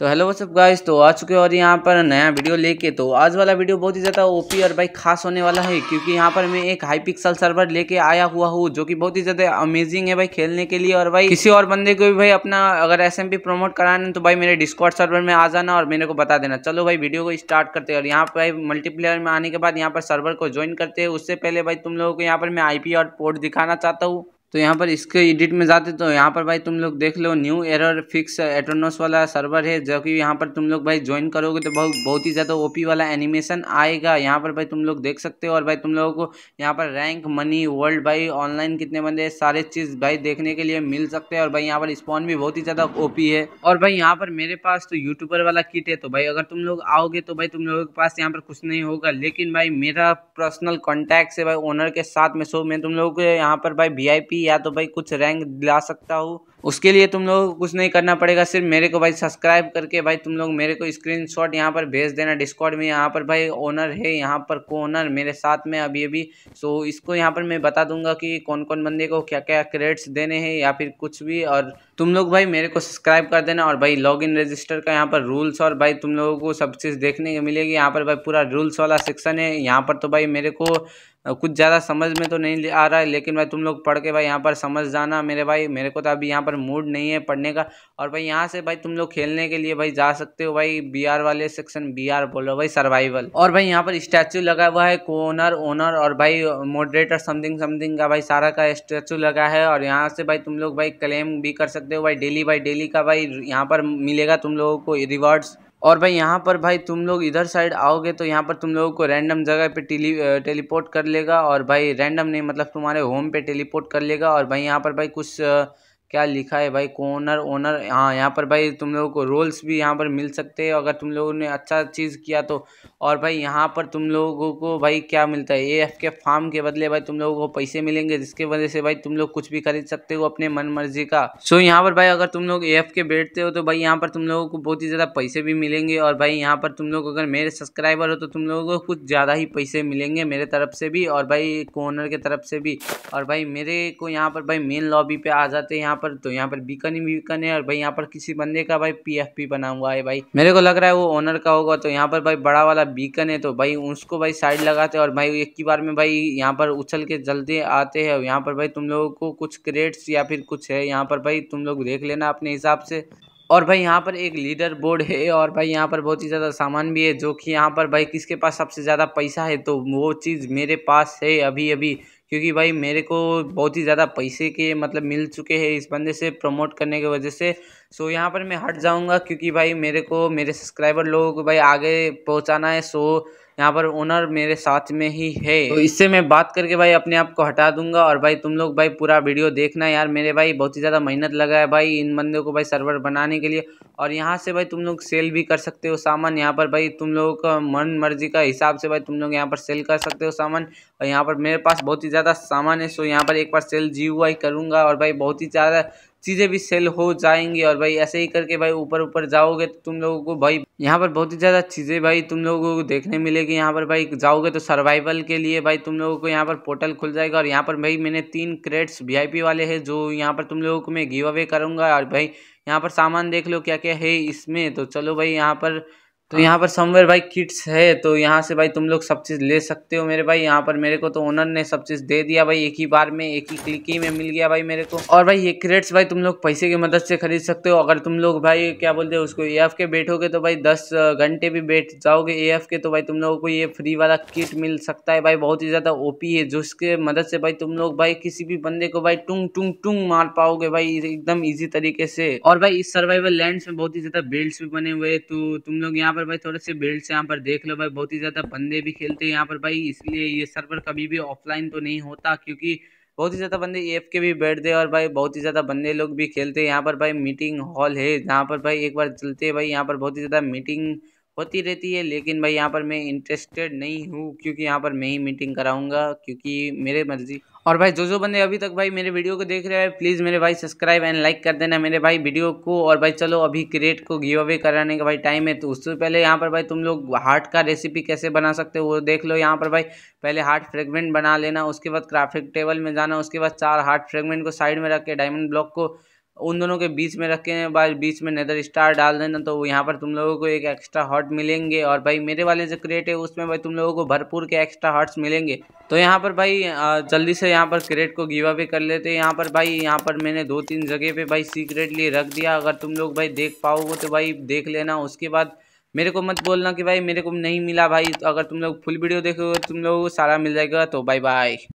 तो हेलो वो सब गाइस तो आ चुके और यहाँ पर नया वीडियो लेके तो आज वाला वीडियो बहुत ही ज़्यादा ओपी और भाई खास होने वाला है क्योंकि यहाँ पर मैं एक हाई पिक्सल सर्वर लेके आया हुआ हूँ जो कि बहुत ही ज़्यादा अमेजिंग है भाई खेलने के लिए और भाई किसी और बंदे को भी भाई अपना अगर एस प्रमोट कराना तो भाई मेरे डिस्कॉट सर्वर में आ जाना और मेरे को बता देना चलो भाई वीडियो को स्टार्ट करते और यहाँ पर भाई मल्टीप्लेयर में आने के बाद यहाँ पर सर्वर को ज्वाइन करते हैं उससे पहले भाई तुम लोगों को यहाँ पर मैं आई और पोर्ट दिखाना चाहता हूँ तो यहाँ पर इसके एडिट में जाते तो यहाँ पर भाई तुम लोग देख लो न्यू एरर फिक्स एटोनोस वाला सर्वर है जो कि यहाँ पर तुम लोग भाई ज्वाइन करोगे तो बहुत बहुत ही ज़्यादा ओपी वाला एनिमेशन आएगा यहाँ पर भाई तुम लोग देख सकते हो और भाई तुम लोगों को यहाँ पर रैंक मनी वर्ल्ड भाई ऑनलाइन कितने बंदे सारे चीज़ भाई देखने के लिए मिल सकते हैं और भाई यहाँ पर स्पॉन भी बहुत ही ज़्यादा ओ है और भाई यहाँ पर मेरे पास तो यूट्यूबर वाला किट है तो भाई अगर तुम लोग आओगे तो भाई तुम लोगों के पास यहाँ पर कुछ नहीं होगा लेकिन भाई मेरा पर्सनल कॉन्टैक्ट है भाई ओनर के साथ में सो मैं तुम लोगों को यहाँ पर भाई वी या तो भाई कुछ रैंक दिला सकता हूँ उसके लिए तुम लोगों को कुछ नहीं करना पड़ेगा सिर्फ मेरे को भाई सब्सक्राइब करके भाई तुम लोग मेरे को स्क्रीन शॉट यहाँ पर भेज देना डिस्कॉर्ड में यहाँ पर भाई ओनर है यहाँ पर को ओनर मेरे साथ में अभी अभी सो इसको यहाँ पर मैं बता दूंगा कि कौन कौन बंदे को क्या क्या क्रेडिट्स देने हैं या फिर कुछ भी और तुम लोग भाई मेरे को सब्सक्राइब कर देना और भाई लॉग इन रजिस्टर का यहाँ पर रूल्स और भाई तुम लोगों को सब चीज़ देखने को मिलेगी यहाँ पर भाई पूरा रूल्स वाला सेक्शन है यहाँ पर तो भाई मेरे को कुछ ज़्यादा समझ में तो नहीं आ रहा है लेकिन भाई तुम लोग पढ़ के भाई यहाँ पर समझ जाना मेरे भाई मेरे को तो अभी यहाँ पर पर मूड नहीं है पढ़ने का और भाई यहाँ से भाई तुम लोग खेलने के लिए भाई जा सकते हो भाई बी वाले सेक्शन बी बोलो भाई सर्वाइवल और भाई यहाँ पर स्टैचू लगा हुआ है कोनर ओनर और भाई मॉडरेटर समथिंग समथिंग का भाई सारा का स्टैचू लगा है और यहाँ से भाई तुम लोग भाई क्लेम भी कर सकते हो भाई डेली बाई डेली का भाई यहाँ पर मिलेगा तुम लोगों को रिवॉर्ड्स और भाई यहाँ पर भाई तुम लोग इधर साइड आओगे तो यहाँ पर तुम लोगों को रैंडम जगह पे टेली टेलीपोर्ट कर लेगा और भाई रैंडम नहीं मतलब तुम्हारे होम पे टेलीपोर्ट कर लेगा और भाई यहाँ पर भाई कुछ आ, क्या लिखा है भाई कोनर ओनर हाँ यहाँ पर भाई तुम लोगों को रोल्स भी यहाँ पर मिल सकते हैं अगर तुम लोगों ने अच्छा चीज़ किया तो और भाई यहाँ पर तुम लोगों को भाई क्या मिलता है ए एफ के फार्म के बदले भाई तुम लोगों को पैसे मिलेंगे जिसके वजह से भाई तुम लोग कुछ भी खरीद सकते हो अपने मन मर्जी का सो so, यहाँ पर भाई अगर तुम लोग ए एफ के बैठते हो तो भाई यहाँ पर तुम लोगों को बहुत ही ज़्यादा पैसे भी मिलेंगे और भाई यहाँ पर तुम लोग अगर मेरे सब्सक्राइबर हो तो तुम लोगों को कुछ ज़्यादा ही पैसे मिलेंगे मेरे तरफ से भी और भाई कोनर के तरफ से भी और भाई मेरे को यहाँ पर भाई मेन लॉबी पर आ जाते हैं यहाँ पर तो यहाँ पर बीकन ही बीकन है और भाई यहाँ पर किसी बंदे का भाई पी बना हुआ है भाई मेरे को लग रहा है वो ओनर का होगा तो यहाँ पर भाई बड़ा वाला बीकन है तो भाई उसको भाई साइड लगाते हैं और भाई एक ही बार में भाई यहाँ पर उछल के जल्दी आते हैं और यहाँ पर भाई तुम लोगों को कुछ क्रेट्स या फिर कुछ है यहाँ पर भाई तुम लोग देख लेना अपने हिसाब से और भाई यहाँ पर एक लीडर बोर्ड है और भाई यहाँ पर बहुत ही ज़्यादा सामान भी है जो कि यहाँ पर भाई किसके पास सबसे ज़्यादा पैसा है तो वो चीज़ मेरे पास है अभी अभी क्योंकि भाई मेरे को बहुत ही ज़्यादा पैसे के मतलब मिल चुके हैं इस बंदे से प्रमोट करने की वजह से सो so, यहाँ पर मैं हट जाऊँगा क्योंकि भाई मेरे को मेरे सब्सक्राइबर लोगों को भाई आगे पहुँचाना है सो यहाँ पर ओनर मेरे साथ में ही है तो इससे मैं बात करके भाई अपने आप को हटा दूंगा और भाई तुम लोग भाई पूरा वीडियो देखना यार मेरे भाई बहुत ही ज़्यादा मेहनत लगा है भाई इन बंदों को भाई सर्वर बनाने के लिए और यहाँ से भाई तुम लोग सेल भी कर सकते हो सामान यहाँ पर भाई तुम लोगों का मन मर्जी का हिसाब से भाई तुम लोग यहाँ पर सेल कर सकते हो सामान और यहाँ पर मेरे पास बहुत ही ज़्यादा सामान है सो यहाँ पर एक बार सेल जी आई करूँगा और भाई बहुत ही ज़्यादा चीज़ें भी सेल हो जाएंगी और भाई ऐसे ही करके भाई ऊपर ऊपर जाओगे तो तुम लोगों को भाई यहाँ पर बहुत ही ज़्यादा चीज़ें भाई तुम लोगों को देखने मिलेगी यहाँ पर भाई जाओगे तो सर्वाइवल के लिए भाई तुम लोगों को यहाँ पर पोर्टल खुल जाएगा और यहाँ पर भाई मैंने तीन क्रेट्स वी वाले हैं जो यहाँ पर तुम लोगों को मैं गिव अवे करूँगा और भाई यहाँ पर सामान देख लो क्या क्या है इसमें तो चलो भाई यहाँ पर तो यहाँ पर समवेयर भाई किट्स है तो यहाँ से भाई तुम लोग सब चीज़ ले सकते हो मेरे भाई यहाँ पर मेरे को तो ओनर ने सब चीज़ दे दिया भाई एक ही बार में एक ही क्लिक ही में मिल गया भाई मेरे को और भाई ये क्रेट्स भाई तुम लोग पैसे की मदद से खरीद सकते हो अगर तुम लोग भाई क्या बोलते हो उसको ए के बैठोगे तो भाई दस घंटे भी बैठ जाओगे ए के तो भाई तुम लोगों को ये फ्री वाला किट मिल सकता है भाई बहुत ही ज़्यादा ओ है जिसके मदद से भाई तुम लोग भाई किसी भी बंदे को भाई टुंग टुंग टुंग मार पाओगे भाई एकदम ईजी तरीके से और भाई इस सर्वाइवल लैंड में बहुत ही ज़्यादा बेल्ट भी बने हुए तो तुम लोग यहाँ पर पर भाई थोड़े से बिल्ड्स यहाँ पर देख लो भाई बहुत ही ज़्यादा बंदे भी खेलते हैं यहाँ पर भाई इसलिए ये सर्वर कभी भी ऑफलाइन तो नहीं होता क्योंकि बहुत ही ज़्यादा बंदे एफ के भी बैठते हैं और भाई बहुत ही ज़्यादा बंदे लोग भी खेलते हैं यहाँ पर भाई मीटिंग हॉल है जहाँ पर भाई एक बार चलते हैं भाई यहाँ पर बहुत ही ज़्यादा मीटिंग होती रहती है लेकिन भाई यहाँ पर मैं इंटरेस्टेड नहीं हूँ क्योंकि यहाँ पर मैं ही मीटिंग कराऊंगा क्योंकि मेरे मर्जी और भाई जो जो बंदे अभी तक भाई मेरे वीडियो को देख रहे हैं प्लीज़ मेरे भाई सब्सक्राइब एंड लाइक कर देना मेरे भाई वीडियो को और भाई चलो अभी क्रिएट को गिव अवे कराने का भाई टाइम है तो उससे पहले यहाँ पर भाई तुम लोग हार्ट का रेसिपी कैसे बना सकते हो वो देख लो यहाँ पर भाई पहले हार्ट फ्रेगमेंट बना लेना उसके बाद क्राफिक टेबल में जाना उसके बाद चार हार्ट फ्रेगमेंट को साइड में रख के डायमंड ब्लॉक को उन दोनों के बीच में रखे भाई बीच में नेदर स्टार डाल देना तो यहाँ पर तुम लोगों को एक एक्स्ट्रा हॉट मिलेंगे और भाई मेरे वाले जो क्रेट है उसमें भाई तुम लोगों को भरपूर के एक्स्ट्रा हॉट्स मिलेंगे तो यहाँ पर भाई जल्दी से यहाँ पर क्रेट को गिवा भी कर लेते हैं यहाँ पर भाई यहाँ पर मैंने दो तीन जगह पर भाई सीक्रेटली रख दिया अगर तुम लोग भाई देख पाओगे तो भाई देख लेना उसके बाद मेरे को मत बोलना कि भाई मेरे को नहीं मिला भाई तो अगर तुम लोग फुल वीडियो देखोगे तो तुम लोगों को सारा मिल जाएगा तो बाय बाय